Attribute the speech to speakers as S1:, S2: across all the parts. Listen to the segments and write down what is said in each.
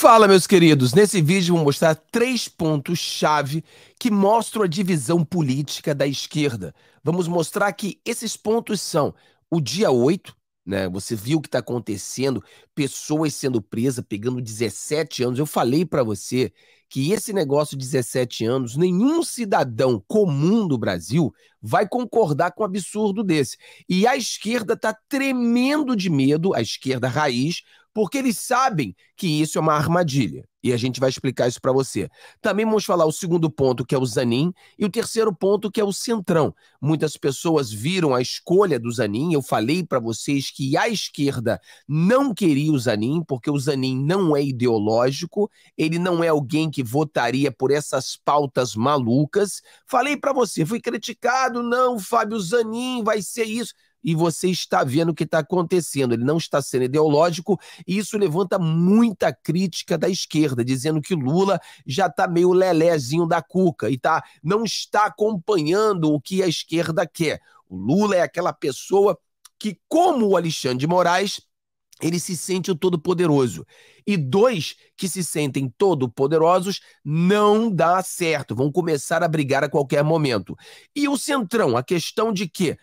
S1: Fala, meus queridos! Nesse vídeo vou mostrar três pontos-chave que mostram a divisão política da esquerda. Vamos mostrar que esses pontos são o dia 8, né? Você viu o que está acontecendo, pessoas sendo presas, pegando 17 anos. Eu falei para você que esse negócio de 17 anos, nenhum cidadão comum do Brasil vai concordar com um absurdo desse. E a esquerda está tremendo de medo, a esquerda raiz porque eles sabem que isso é uma armadilha. E a gente vai explicar isso para você. Também vamos falar o segundo ponto, que é o Zanin, e o terceiro ponto, que é o Centrão. Muitas pessoas viram a escolha do Zanin. Eu falei para vocês que a esquerda não queria o Zanin, porque o Zanin não é ideológico, ele não é alguém que votaria por essas pautas malucas. Falei para você, fui criticado, não, Fábio Zanin vai ser isso e você está vendo o que está acontecendo. Ele não está sendo ideológico e isso levanta muita crítica da esquerda, dizendo que Lula já está meio lelezinho da cuca e tá, não está acompanhando o que a esquerda quer. O Lula é aquela pessoa que, como o Alexandre de Moraes, ele se sente o todo-poderoso. E dois que se sentem todo-poderosos não dá certo, vão começar a brigar a qualquer momento. E o Centrão, a questão de que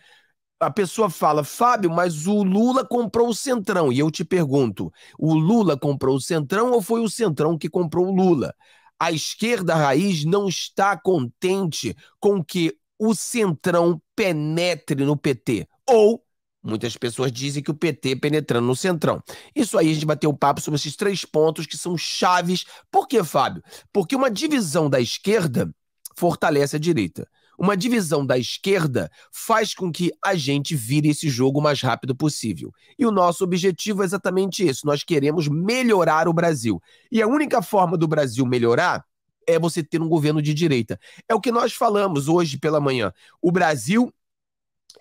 S1: a pessoa fala, Fábio, mas o Lula comprou o Centrão. E eu te pergunto, o Lula comprou o Centrão ou foi o Centrão que comprou o Lula? A esquerda raiz não está contente com que o Centrão penetre no PT. Ou Muitas pessoas dizem que o PT penetrando no centrão. Isso aí a gente bateu um papo sobre esses três pontos que são chaves. Por quê, Fábio? Porque uma divisão da esquerda fortalece a direita uma divisão da esquerda faz com que a gente vire esse jogo o mais rápido possível. E o nosso objetivo é exatamente isso. Nós queremos melhorar o Brasil. E a única forma do Brasil melhorar é você ter um governo de direita. É o que nós falamos hoje pela manhã. O Brasil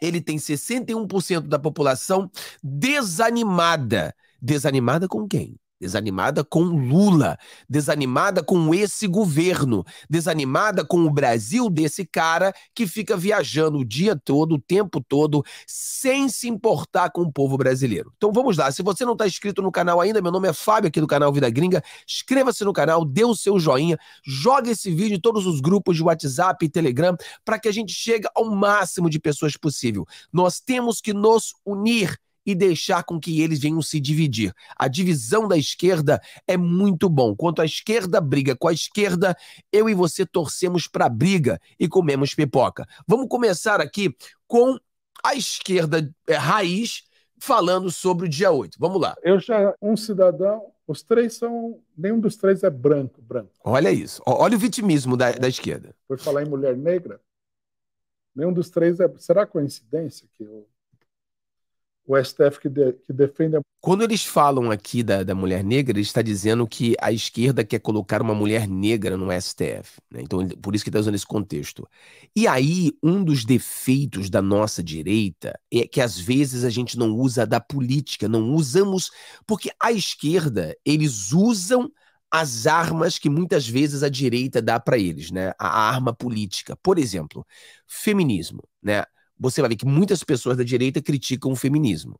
S1: ele tem 61% da população desanimada. Desanimada com quem? desanimada com Lula, desanimada com esse governo, desanimada com o Brasil desse cara que fica viajando o dia todo, o tempo todo, sem se importar com o povo brasileiro. Então vamos lá, se você não está inscrito no canal ainda, meu nome é Fábio aqui do canal Vida Gringa, inscreva-se no canal, dê o seu joinha, joga esse vídeo em todos os grupos de WhatsApp e Telegram para que a gente chegue ao máximo de pessoas possível. Nós temos que nos unir e deixar com que eles venham se dividir. A divisão da esquerda é muito bom. Quanto a esquerda briga com a esquerda, eu e você torcemos para briga e comemos pipoca. Vamos começar aqui com a esquerda
S2: é, raiz falando sobre o dia 8. Vamos lá. Eu já, um cidadão, os três são. Nenhum dos três é branco, branco.
S1: Olha isso. Olha o vitimismo da, da esquerda.
S2: Por falar em mulher negra, nenhum dos três é. Será coincidência que eu o STF que, de, que defende. A...
S1: Quando eles falam aqui da, da mulher negra, ele está dizendo que a esquerda quer colocar uma mulher negra no STF. Né? Então, por isso que está usando esse contexto. E aí, um dos defeitos da nossa direita é que às vezes a gente não usa da política, não usamos. Porque a esquerda, eles usam as armas que muitas vezes a direita dá para eles, né? A arma política. Por exemplo, feminismo, né? você vai ver que muitas pessoas da direita criticam o feminismo.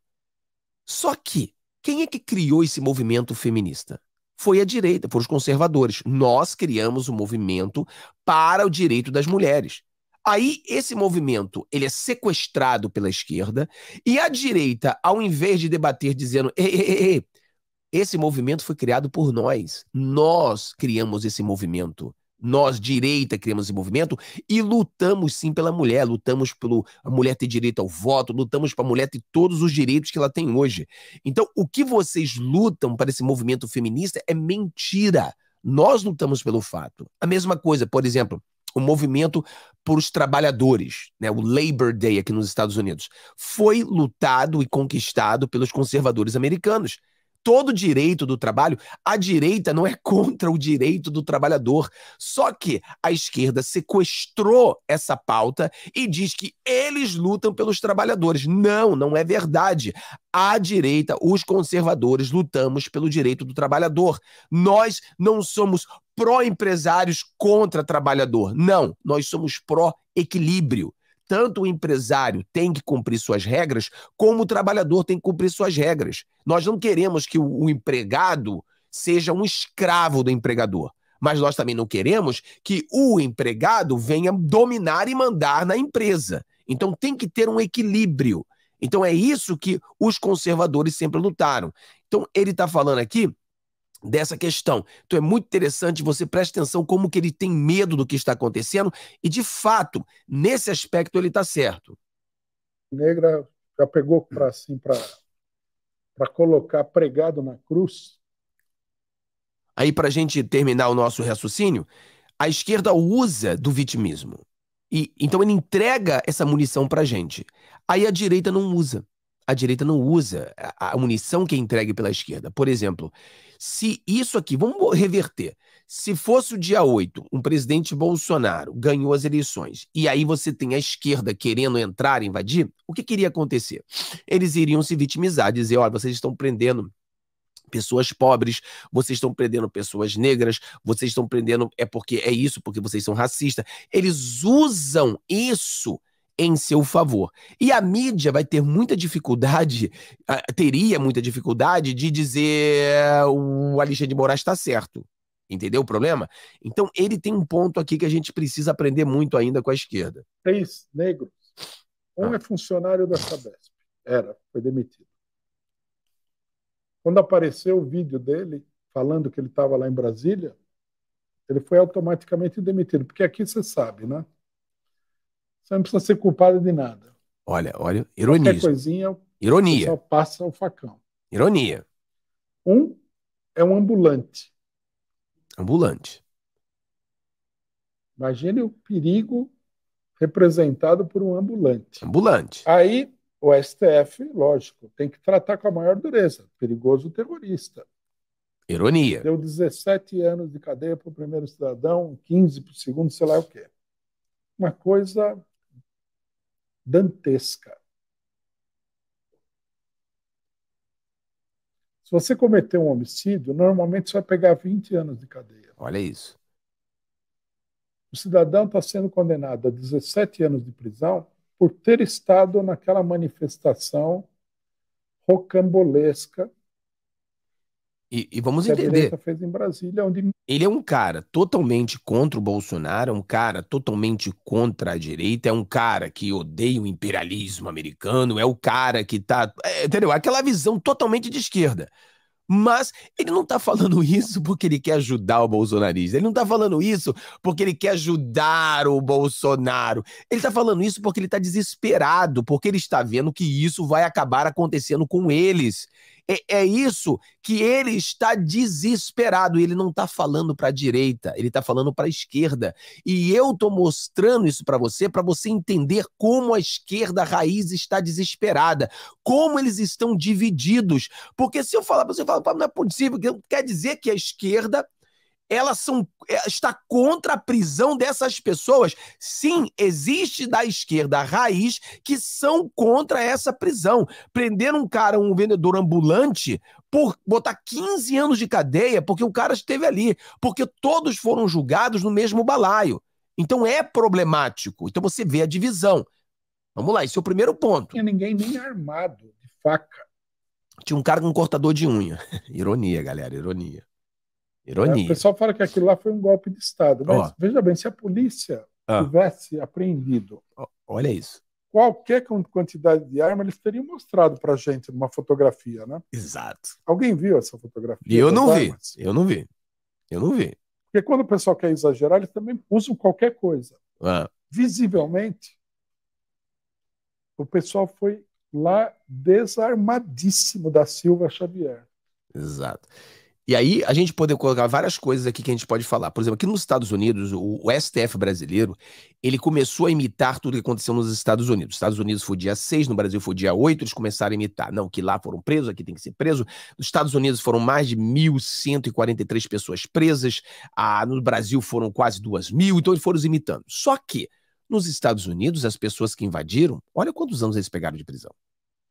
S1: Só que quem é que criou esse movimento feminista? Foi a direita, foram os conservadores. Nós criamos o um movimento para o direito das mulheres. Aí esse movimento ele é sequestrado pela esquerda e a direita, ao invés de debater dizendo ei, ei, ei, esse movimento foi criado por nós, nós criamos esse movimento nós, direita, criamos esse movimento e lutamos sim pela mulher, lutamos pela mulher ter direito ao voto, lutamos para a mulher ter todos os direitos que ela tem hoje. Então, o que vocês lutam para esse movimento feminista é mentira. Nós lutamos pelo fato. A mesma coisa, por exemplo, o movimento para os trabalhadores, né, o Labor Day aqui nos Estados Unidos, foi lutado e conquistado pelos conservadores americanos todo direito do trabalho, a direita não é contra o direito do trabalhador. Só que a esquerda sequestrou essa pauta e diz que eles lutam pelos trabalhadores. Não, não é verdade. A direita, os conservadores, lutamos pelo direito do trabalhador. Nós não somos pró-empresários contra trabalhador. Não, nós somos pró-equilíbrio. Tanto o empresário tem que cumprir suas regras, como o trabalhador tem que cumprir suas regras. Nós não queremos que o, empregado seja um escravo do empregador. Mas nós também não queremos que o empregado venha dominar e mandar na empresa. Então tem que ter um equilíbrio. Então é isso que os conservadores sempre lutaram. Então ele está falando aqui dessa questão. Então é muito interessante você prestar atenção como que ele tem medo do que está acontecendo e de fato, nesse aspecto ele está certo.
S2: Negra já pegou para assim para para colocar pregado na cruz.
S1: Aí para a gente terminar o nosso raciocínio, a esquerda usa do vitimismo. E então ele entrega essa munição para a gente. Aí a direita não usa a direita não usa a munição que é entregue pela esquerda. Por exemplo, se isso aqui, vamos reverter. Se fosse o dia 8, um presidente Bolsonaro ganhou as eleições, e aí você tem a esquerda querendo entrar, invadir, o que queria acontecer? Eles iriam se vitimizar, dizer: olha, vocês estão prendendo pessoas pobres, vocês estão prendendo pessoas negras, vocês estão prendendo é porque é isso, porque vocês são racistas. Eles usam isso em seu favor. E a mídia vai ter muita dificuldade, teria muita dificuldade de dizer eh, o Alexandre de Moraes está certo. Entendeu o problema? Então ele tem um ponto aqui que a gente precisa aprender muito ainda com a esquerda.
S2: Três é negros. Um ah. é funcionário da Sabesp. Era, foi demitido. Quando apareceu o vídeo dele falando que ele estava lá em Brasília, ele foi automaticamente demitido. Porque aqui você sabe, né? Você não precisa ser culpado de nada.
S1: Olha, olha, ironia. Qualquer coisinha, ironia. Só
S2: passa o facão. Ironia. Um é um ambulante. Ambulante. Imagine o perigo representado por um ambulante. Ambulante. Aí o STF, lógico, tem que tratar com a maior dureza. Perigoso terrorista.
S1: Ironia. Deu
S2: 17 anos de cadeia para o primeiro cidadão, 15 para o segundo, sei lá o quê. Uma coisa dantesca. Se você cometer um homicídio, normalmente você vai pegar 20 anos de cadeia. Olha isso. O cidadão está sendo condenado a 17 anos de prisão por ter estado naquela manifestação rocambolesca
S1: e, e vamos entender.
S2: Brasília, onde...
S1: Ele é um cara totalmente contra o Bolsonaro, é um cara totalmente contra a direita, é um cara que odeia o imperialismo americano, é o cara que tá. É, entendeu? Aquela visão totalmente de esquerda. Mas ele não está falando isso porque ele quer ajudar o bolsonarista. Ele não está falando isso porque ele quer ajudar o Bolsonaro. Ele está falando isso porque ele está desesperado, porque ele está vendo que isso vai acabar acontecendo com eles. É, é isso que ele está desesperado. Ele não está falando para a direita, ele está falando para a esquerda. E eu estou mostrando isso para você, para você entender como a esquerda raiz está desesperada, como eles estão divididos. Porque se eu falar para você, eu falo, não é possível, quer dizer que a esquerda elas são é, está contra a prisão dessas pessoas. Sim, existe da esquerda raiz que são contra essa prisão. Prender um cara, um vendedor ambulante, por botar 15 anos de cadeia porque o cara esteve ali, porque todos foram julgados no mesmo balaio. Então é problemático. Então você vê a divisão. Vamos lá, esse é o primeiro ponto. Não tinha ninguém nem
S2: armado de faca.
S1: Tinha um cara com um cortador de unha. Ironia, galera, ironia. Ironia. É, o pessoal
S2: fala que aquilo lá foi um golpe de Estado. Mas, oh. veja bem, se a polícia ah. tivesse apreendido. Oh, olha isso. Qualquer quantidade de arma eles teriam mostrado para a gente numa fotografia, né? Exato. Alguém viu essa fotografia? E eu não armas? vi. Eu não vi. Eu não vi. Porque quando o pessoal quer exagerar, eles também usam qualquer coisa. Ah. Visivelmente, o pessoal foi lá desarmadíssimo da Silva Xavier.
S1: Exato. E aí a gente poder colocar várias coisas aqui que a gente pode falar. Por exemplo, aqui nos Estados Unidos, o, o STF brasileiro, ele começou a imitar tudo que aconteceu nos Estados Unidos. Os Estados Unidos foi dia 6, no Brasil foi dia 8, eles começaram a imitar. Não, que lá foram presos, aqui tem que ser preso. Nos Estados Unidos foram mais de 1.143 pessoas presas, ah, no Brasil foram quase 2 mil, então eles foram imitando. Só que nos Estados Unidos, as pessoas que invadiram, olha quantos anos eles pegaram de prisão.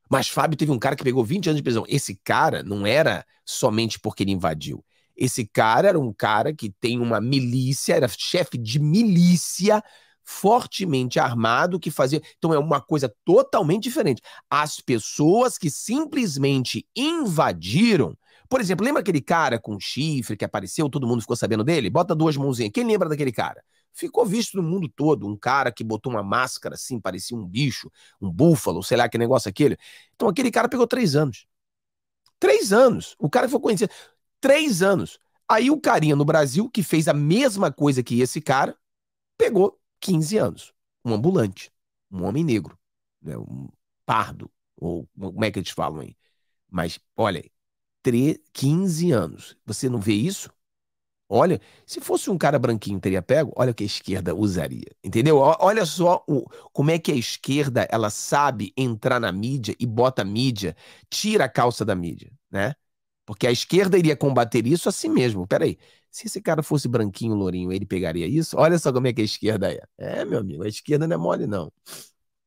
S1: Mas Fábio teve um cara que pegou 20 anos de prisão. Esse cara não era somente porque ele invadiu. Esse cara era um cara que tem uma milícia, era chefe de milícia fortemente armado que fazia. Então é uma coisa totalmente diferente. As pessoas que simplesmente invadiram. Por exemplo, lembra aquele cara com chifre que apareceu, todo mundo ficou sabendo dele? Bota duas mãozinhas. Quem lembra daquele cara? ficou visto no mundo todo. Um cara que botou uma máscara assim, parecia um bicho, um búfalo, sei lá que negócio aquele. Então aquele cara pegou três anos. Três anos. O cara foi conhecido. Três anos. Aí o carinha no Brasil, que fez a mesma coisa que esse cara, pegou 15 anos. Um ambulante. Um homem negro. Né? Um pardo. Ou como é que eles falam aí? Mas, olha, 15 anos. Você não vê isso? Olha, se fosse um cara branquinho teria pego, olha o que a esquerda usaria, entendeu? Olha só o, como é que a esquerda ela sabe entrar na mídia e bota a mídia, tira a calça da mídia, né? Porque a esquerda iria combater isso a si mesmo. Peraí, se esse cara fosse branquinho, lourinho, ele pegaria isso? Olha só como é que a esquerda é. É, meu amigo, a esquerda não é mole, não.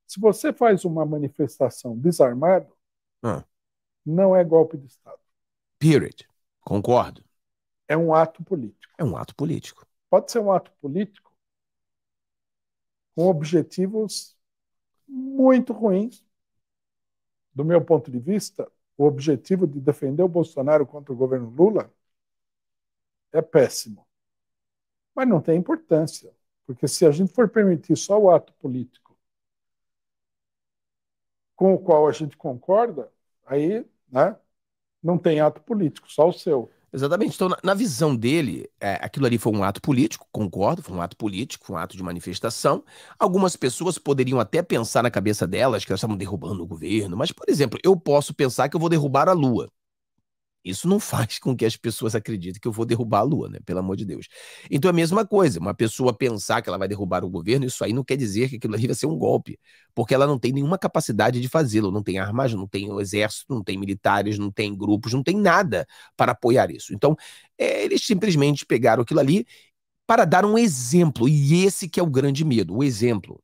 S2: Se você faz uma manifestação desarmado, ah. não é golpe de Estado.
S1: Period. Concordo.
S2: É um ato político. É um ato político. Pode ser um ato político com objetivos muito ruins. Do meu ponto de vista, o objetivo de defender o Bolsonaro contra o governo Lula é péssimo. Mas não tem importância, porque se a gente for permitir só o ato político com o qual a gente concorda, aí né, não tem ato político, só o seu. Exatamente.
S1: Então, na, na visão dele, é, aquilo ali foi um ato político, concordo, foi um ato político, foi um ato de manifestação. Algumas pessoas poderiam até pensar na cabeça delas que elas estavam derrubando o governo, mas, por exemplo, eu posso pensar que eu vou derrubar a Lua. Isso não faz com que as pessoas acreditem que eu vou derrubar a Lua, né? Pelo amor de Deus. Então é a mesma coisa. Uma pessoa pensar que ela vai derrubar o governo, isso aí não quer dizer que aquilo ali vai ser um golpe, porque ela não tem nenhuma capacidade de fazê-lo. Não tem armas, não tem exército, não tem militares, não tem grupos, não tem nada para apoiar isso. Então é, eles simplesmente pegaram aquilo ali para dar um exemplo, e esse que é o grande medo, o exemplo.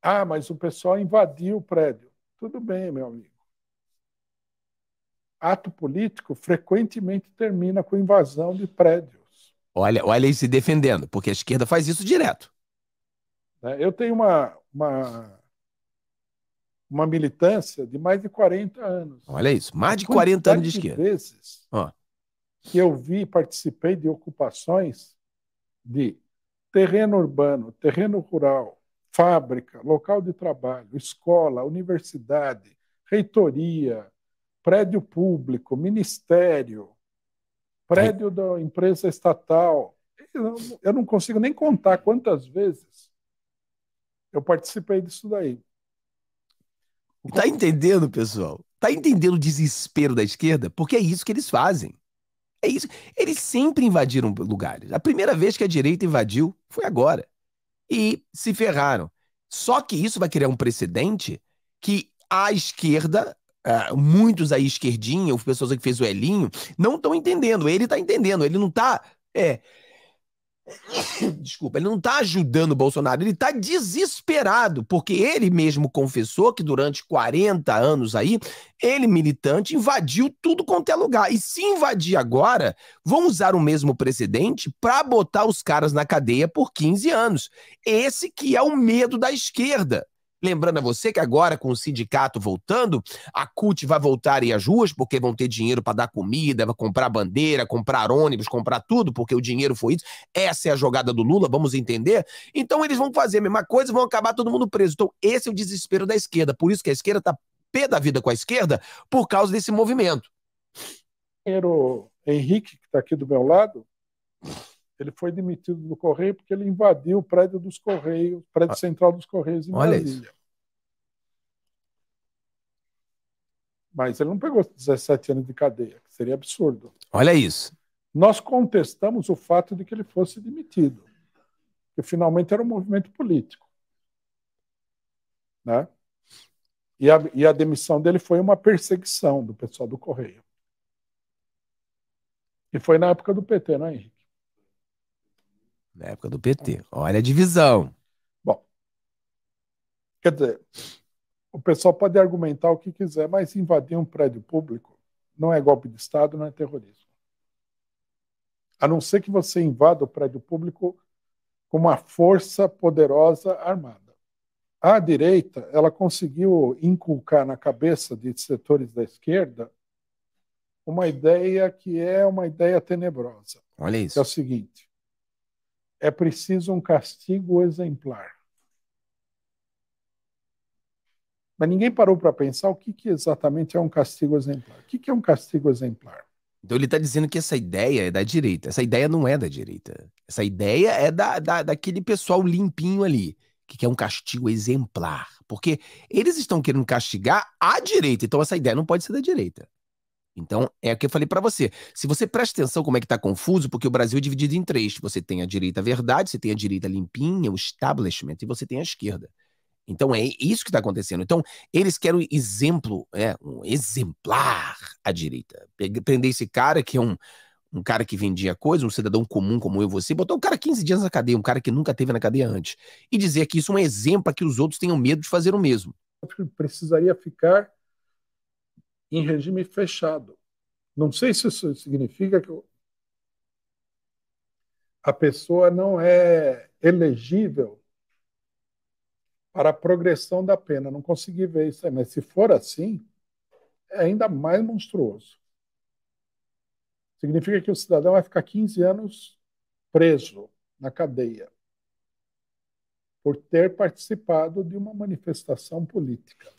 S2: Ah, mas o pessoal invadiu o prédio. Tudo bem, meu amigo ato político frequentemente termina com invasão de prédios. Olha,
S1: olha ele se defendendo, porque a esquerda faz isso direto.
S2: Né? Eu tenho uma, uma, uma militância de mais de 40 anos. Olha isso, mais de 40 anos de esquerda. vezes oh. que eu vi e participei de ocupações de terreno urbano, terreno rural, fábrica, local de trabalho, escola, universidade, reitoria, prédio público, ministério, prédio da empresa estatal. Eu não consigo nem contar quantas vezes eu participei disso daí.
S1: Tá entendendo, pessoal? Tá entendendo o desespero da esquerda? Porque é isso que eles fazem. É isso. Eles sempre invadiram lugares. A primeira vez que a direita invadiu foi agora. E se ferraram. Só que isso vai criar um precedente que a esquerda Uh, muitos aí esquerdinha, ou pessoas que fez o Elinho, não estão entendendo. Ele está entendendo, ele não está É. Desculpa, ele não está ajudando o Bolsonaro, ele está desesperado, porque ele mesmo confessou que durante 40 anos aí, ele militante invadiu tudo quanto é lugar. E se invadir agora, vão usar o mesmo precedente para botar os caras na cadeia por 15 anos. Esse que é o medo da esquerda. Lembrando a você que agora, com o sindicato voltando, a CUT vai voltar e as ruas, porque vão ter dinheiro para dar comida, vai comprar bandeira, comprar ônibus, comprar tudo, porque o dinheiro foi isso. Essa é a jogada do Lula, vamos entender? Então eles vão fazer a mesma coisa, e vão acabar todo mundo preso. Então esse é o desespero da esquerda. Por isso que a esquerda está pé da vida com a esquerda, por causa desse movimento.
S2: Henrique, que está aqui do meu lado, ele foi demitido do Correio porque ele invadiu o prédio dos Correios, prédio ah. central dos Correios em Olha Brasília. Isso. Mas ele não pegou 17 anos de cadeia, que seria absurdo. Olha isso. Nós contestamos o fato de que ele fosse demitido, que finalmente era um movimento político. Né? E a, e a demissão dele foi uma perseguição do pessoal do Correio. E foi na época do PT, não é, Henrique?
S1: Na época do PT. Olha a divisão.
S2: Bom, quer dizer, o pessoal pode argumentar o que quiser, mas invadir um prédio público não é golpe de Estado, não é terrorismo. A não ser que você invada o prédio público com uma força poderosa armada. A direita ela conseguiu inculcar na cabeça de setores da esquerda uma ideia que é uma ideia tenebrosa. Olha isso. é o seguinte: é preciso um castigo exemplar. Mas ninguém parou para pensar o que, que, exatamente é um castigo exemplar. O que, que é um castigo exemplar?
S1: Então ele está dizendo que essa ideia é da direita. Essa ideia não é da direita. Essa ideia é da, da, daquele pessoal limpinho ali, que quer um castigo exemplar. Porque eles estão querendo castigar a direita. Então essa ideia não pode ser da direita. Então, é o que eu falei para você. Se você presta atenção como é que está confuso, porque o Brasil é dividido em três. Você tem a direita verdade, você tem a direita limpinha, o establishment, e você tem a esquerda. Então, é isso que está acontecendo. Então, eles querem exemplo, é, um exemplar à direita. Prender esse cara que é um, um cara que vendia coisa, um cidadão comum como eu e você, botar um cara 15 dias na cadeia, um cara que nunca teve na cadeia antes, e dizer que isso é um exemplo para que os outros tenham medo
S2: de fazer o mesmo. Precisaria ficar em regime fechado. Não sei se isso significa que a pessoa não é elegível para a progressão da pena. Não consegui ver isso aí, mas se for assim, é ainda mais monstruoso. Significa que o cidadão vai ficar 15 anos preso na cadeia por ter participado de uma manifestação política.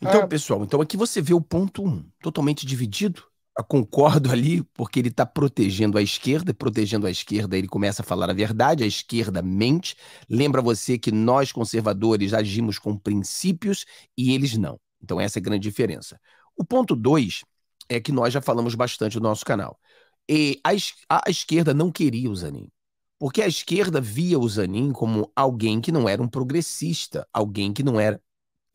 S1: Então, é. pessoal, então aqui você vê o ponto um, totalmente dividido. Eu concordo ali, porque ele está protegendo a esquerda, protegendo a esquerda, ele começa a falar a verdade, a esquerda mente. Lembra você que nós, conservadores, agimos com princípios e eles não. Então, essa é a grande diferença. O ponto dois é que nós já falamos bastante no nosso canal. E a, a esquerda não queria o Zanin porque a esquerda via o Zanin como alguém que não era um progressista, alguém que não era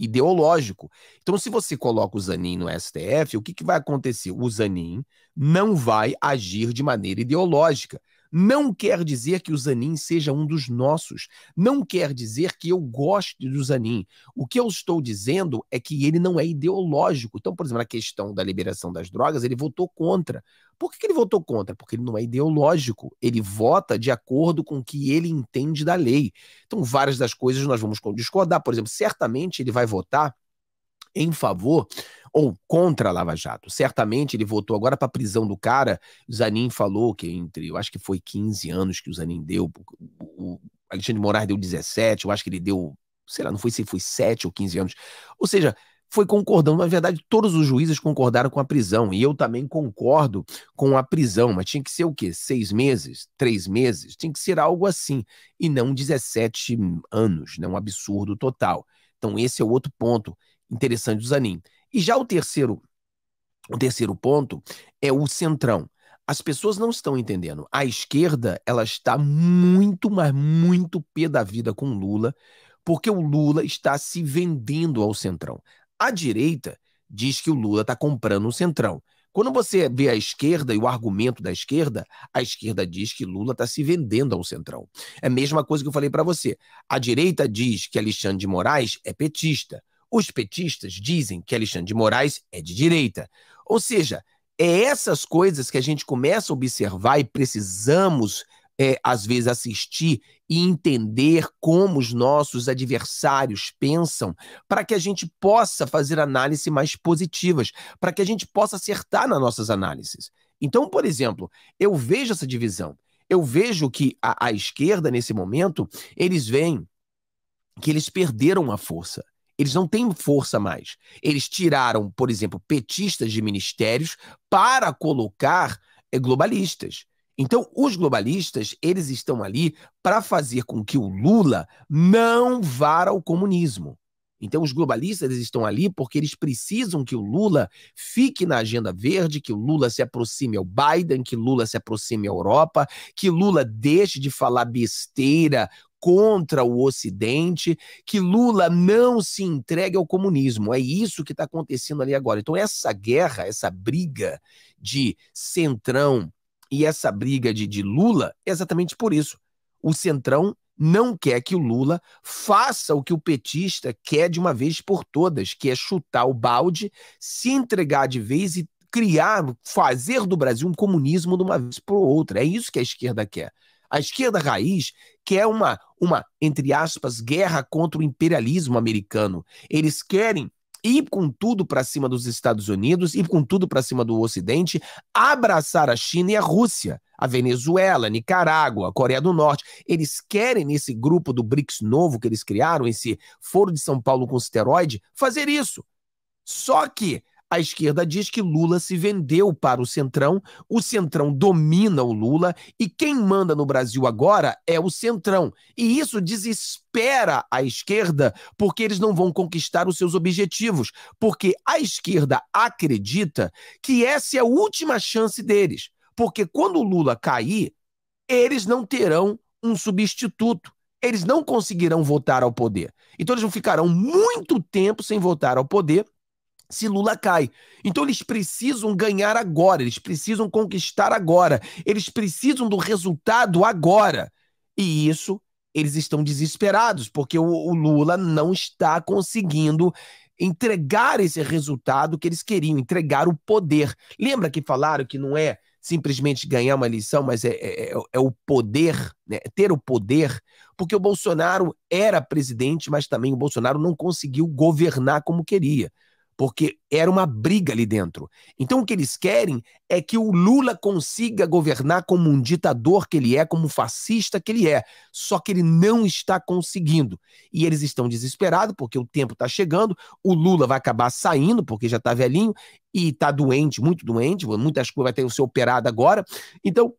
S1: ideológico. Então, se você coloca o Zanin no STF, o que, que vai acontecer? O Zanin não vai agir de maneira ideológica. Não quer dizer que o Zanin seja um dos nossos. Não quer dizer que eu goste do Zanin. O que eu estou dizendo é que ele não é ideológico. Então, por exemplo, na questão da liberação das drogas, ele votou contra. Por que ele votou contra? Porque ele não é ideológico. Ele vota de acordo com o que ele entende da lei. Então, várias das coisas nós vamos discordar. Por exemplo, certamente ele vai votar em favor ou contra a Lava Jato. Certamente ele votou agora para a prisão do cara. O Zanin falou que entre, eu acho que foi 15 anos que o Zanin deu, o Alexandre Moraes deu 17, eu acho que ele deu, sei lá, não foi se foi 7 ou 15 anos. Ou seja, foi concordando. Na verdade, todos os juízes concordaram com a prisão, e eu também concordo com a prisão, mas tinha que ser o quê? Seis meses? Três meses? Tinha que ser algo assim, e não 17 anos, né? um absurdo total. Então, esse é o outro ponto interessante do Zanin. E já o terceiro, o terceiro ponto é o centrão. As pessoas não estão entendendo. A esquerda, ela está muito, mas muito pé da vida com Lula, porque o Lula está se vendendo ao centrão. A direita diz que o Lula está comprando o centrão. Quando você vê a esquerda e o argumento da esquerda, a esquerda diz que Lula está se vendendo ao centrão. É a mesma coisa que eu falei para você. A direita diz que Alexandre de Moraes é petista. Os petistas dizem que Alexandre de Moraes é de direita. Ou seja, é essas coisas que a gente começa a observar e precisamos, é, às vezes, assistir e entender como os nossos adversários pensam, para que a gente possa fazer análises mais positivas, para que a gente possa acertar nas nossas análises. Então, por exemplo, eu vejo essa divisão. Eu vejo que a, a esquerda, nesse momento, eles veem que eles perderam a força. Eles não têm força mais. Eles tiraram, por exemplo, petistas de ministérios para colocar eh, globalistas. Então, os globalistas, eles estão ali para fazer com que o Lula não vá ao comunismo. Então, os globalistas estão ali porque eles precisam que o Lula fique na agenda verde, que o Lula se aproxime ao Biden, que Lula se aproxime à Europa, que Lula deixe de falar besteira contra o Ocidente, que Lula não se entregue ao comunismo. É isso que está acontecendo ali agora. Então, essa guerra, essa briga de centrão e essa briga de, de Lula é exatamente por isso. O centrão não quer que o Lula faça o que o petista quer de uma vez por todas, que é chutar o balde, se entregar de vez e criar, fazer do Brasil um comunismo de uma vez por outra. É isso que a esquerda quer. A esquerda raiz quer uma uma, entre aspas, guerra contra o imperialismo americano. Eles querem ir com tudo para cima dos Estados Unidos, ir com tudo para cima do Ocidente, abraçar a China e a Rússia, a Venezuela, a Nicarágua, a Coreia do Norte. Eles querem, nesse grupo do BRICS novo que eles criaram, esse Foro de São Paulo com esteroide, fazer isso. Só que a esquerda diz que Lula se vendeu para o Centrão, o Centrão domina o Lula e quem manda no Brasil agora é o Centrão. E isso desespera a esquerda, porque eles não vão conquistar os seus objetivos, porque a esquerda acredita que essa é a última chance deles, porque quando o Lula cair, eles não terão um substituto eles não conseguirão votar ao poder. Então eles ficarão muito tempo sem votar ao poder se Lula cai. Então eles precisam ganhar agora, eles precisam conquistar agora, eles precisam do resultado agora. E isso eles estão desesperados, porque o, o Lula não está conseguindo entregar esse resultado que eles queriam, entregar o poder. Lembra que falaram que não é simplesmente ganhar uma eleição, mas é, é, é, é o poder, né? é ter o poder, porque o Bolsonaro era presidente, mas também o Bolsonaro não conseguiu governar como queria porque era uma briga ali dentro. Então o que eles querem é que o Lula consiga governar como um ditador que ele é, como um fascista que ele é. Só que ele não está conseguindo. E eles estão desesperados porque o tempo está chegando, o Lula vai acabar saindo porque já está velhinho e está doente, muito doente, muitas coisas vai ter que ser operado agora. Então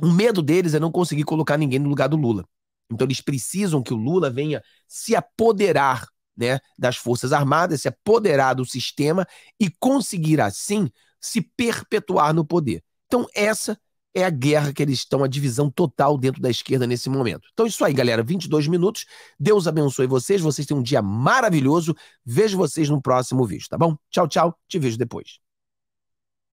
S1: o medo deles é não conseguir colocar ninguém no lugar do Lula. Então eles precisam que o Lula venha se apoderar né, das Forças Armadas, se apoderar do sistema e conseguir, assim, se perpetuar no poder. Então, essa é a guerra que eles estão, a divisão total dentro da esquerda nesse momento. Então, é isso aí, galera. 22 minutos. Deus abençoe vocês. Vocês têm um dia maravilhoso. Vejo vocês no próximo vídeo, tá bom? Tchau, tchau. Te vejo depois.